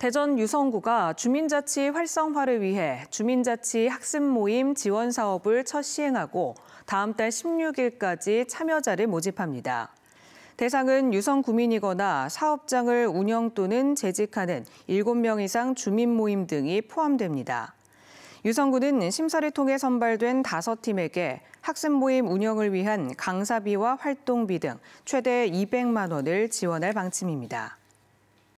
대전 유성구가 주민자치 활성화를 위해 주민자치 학습 모임 지원 사업을 첫 시행하고 다음 달 16일까지 참여자를 모집합니다. 대상은 유성 구민이거나 사업장을 운영 또는 재직하는 7명 이상 주민 모임 등이 포함됩니다. 유성구는 심사를 통해 선발된 5팀에게 학습 모임 운영을 위한 강사비와 활동비 등 최대 200만 원을 지원할 방침입니다.